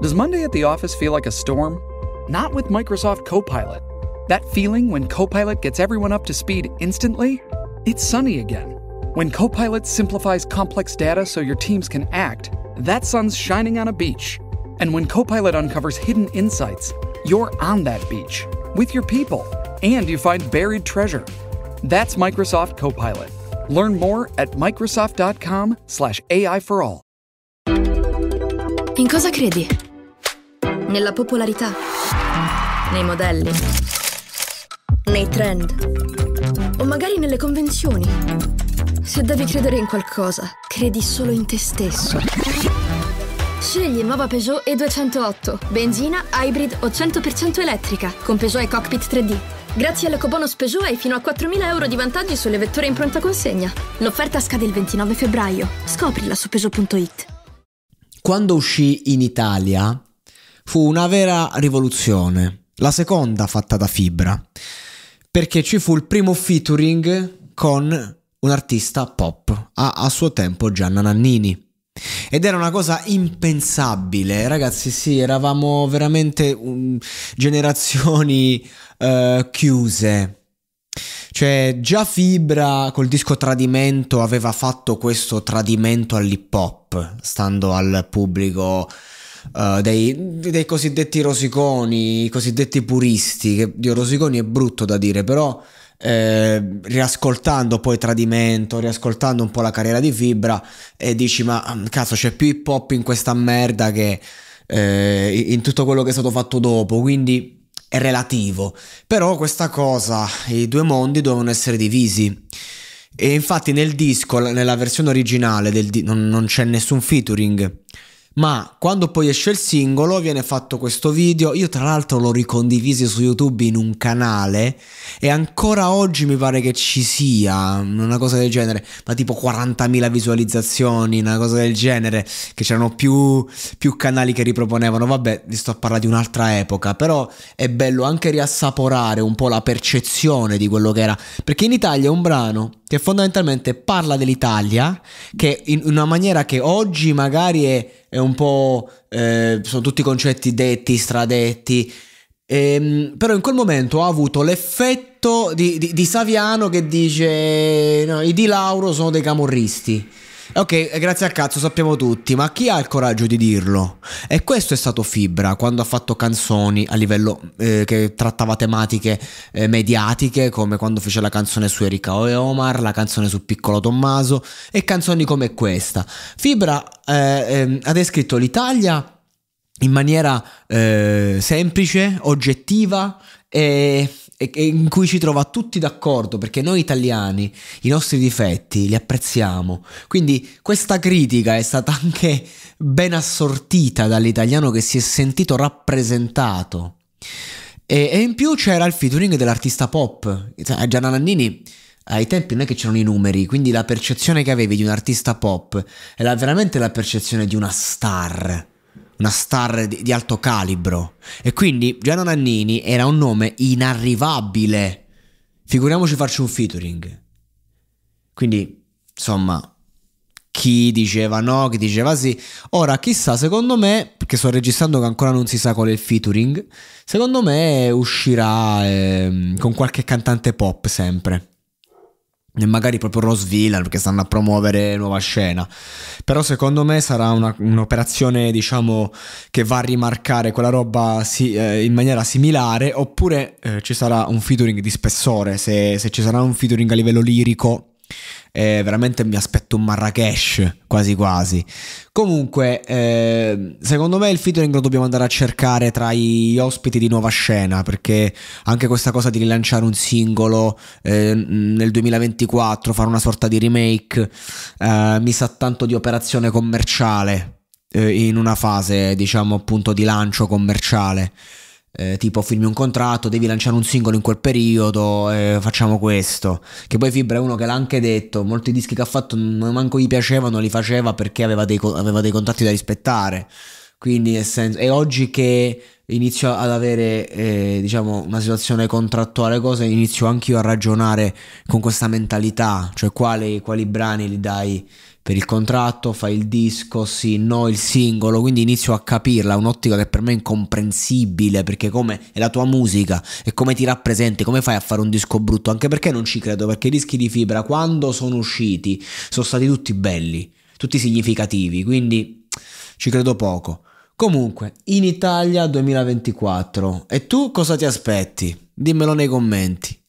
Does Monday at the office feel like a storm? Not with Microsoft Copilot. That feeling when Copilot gets everyone up to speed instantly? It's sunny again. When Copilot simplifies complex data so your teams can act, that sun's shining on a beach. And when Copilot uncovers hidden insights, you're on that beach with your people and you find buried treasure. That's Microsoft Copilot. Learn more at microsoft.com/ai slash for all. In cosa credi? Nella popolarità, nei modelli, nei trend o magari nelle convenzioni. Se devi credere in qualcosa, credi solo in te stesso. Scegli nuova Peugeot E208, benzina, hybrid o 100% elettrica, con Peugeot e Cockpit 3D. Grazie all'EcoBonus Peugeot hai fino a 4.000 euro di vantaggi sulle vetture in pronta consegna. L'offerta scade il 29 febbraio. Scoprila su Peugeot.it. Quando uscì in Italia, fu una vera rivoluzione, la seconda fatta da Fibra, perché ci fu il primo featuring con un artista pop, a, a suo tempo Gianna Nannini. Ed era una cosa impensabile, ragazzi, sì, eravamo veramente um, generazioni uh, chiuse. Cioè, già Fibra col disco Tradimento aveva fatto questo tradimento all'hip hop, stando al pubblico uh, dei, dei, cosiddetti rosiconi, i cosiddetti puristi, che Dio rosiconi è brutto da dire, però eh, riascoltando poi Tradimento, riascoltando un po' la carriera di Fibra, e dici ma mm, cazzo c'è più hip hop in questa merda che eh, in tutto quello che è stato fatto dopo, quindi è relativo. Però questa cosa, i due mondi devono essere divisi. E infatti nel disco, nella versione originale del di- non, non c'è nessun featuring ma quando poi esce il singolo viene fatto questo video, io tra l'altro l'ho ricondiviso su YouTube in un canale e ancora oggi mi pare che ci sia una cosa del genere, ma tipo 40.000 visualizzazioni, una cosa del genere, che c'erano più, più canali che riproponevano, vabbè vi sto a parlare di un'altra epoca, però è bello anche riassaporare un po' la percezione di quello che era, perché in Italia un brano che fondamentalmente parla dell'Italia, che in una maniera che oggi magari è, è un po'... Eh, sono tutti concetti detti, stradetti, ehm, però in quel momento ha avuto l'effetto di, di, di Saviano che dice no, i Di Lauro sono dei camorristi. Ok, eh, grazie al cazzo sappiamo tutti, ma chi ha il coraggio di dirlo? E questo è stato Fibra quando ha fatto canzoni a livello eh, che trattava tematiche eh, mediatiche, come quando fece la canzone su Erika e Omar, la canzone su Piccolo Tommaso e canzoni come questa. Fibra eh, ehm, ha descritto l'Italia in maniera eh, semplice, oggettiva e e, e in cui ci trova tutti d'accordo perché noi italiani i nostri difetti li apprezziamo. Quindi questa critica è stata anche ben assortita dall'italiano che si è sentito rappresentato. E, e in più c'era il featuring dell'artista pop, cioè, Gianna Nannini ai tempi non è che c'erano i numeri, quindi la percezione che avevi di un artista pop era veramente la percezione di una star una star di, di alto calibro. E quindi Gianna Nannini era un nome inarrivabile. Figuriamoci farci un featuring. Quindi, insomma, chi diceva no, chi diceva sì. Ora, chissà, secondo me, perché sto registrando che ancora non si sa qual è il featuring, secondo me uscirà eh, con qualche cantante pop sempre e magari proprio Rose Villain perché stanno a promuovere nuova scena. Però secondo me sarà una, un'operazione, diciamo, che va a rimarcare quella roba si, eh, in maniera similare, oppure eh, ci sarà un featuring di spessore, se, se ci sarà un featuring a livello lirico eh, veramente mi aspetto un Marrakesh quasi quasi. Comunque, eh, secondo me il featuring lo dobbiamo andare a cercare tra gli ospiti di nuova scena, perché anche questa cosa di rilanciare un singolo eh, nel 2024, fare una sorta di remake, eh, mi sa tanto di operazione commerciale eh, in una fase, diciamo appunto, di lancio commerciale eh, tipo firmi un contratto, devi lanciare un singolo in quel periodo, eh, facciamo questo. Che poi Fibra è uno che l'ha anche detto, molti dischi che ha fatto non manco gli piacevano, li faceva perché aveva dei, aveva dei contatti da rispettare. Quindi nel senso, e oggi che inizio ad avere eh, diciamo una situazione contrattuale cosa, inizio anch'io a ragionare con questa mentalità, cioè quali, quali brani li dai per il contratto, fai il disco, sì, no, il singolo, quindi inizio a capirla, un'ottica che per me è incomprensibile, perché come è la tua musica e come ti rappresenti, come fai a fare un disco brutto, anche perché non ci credo, perché i dischi di fibra quando sono usciti sono stati tutti belli, tutti significativi, quindi ci credo poco. Comunque, in Italia 2024, e tu cosa ti aspetti? Dimmelo nei commenti.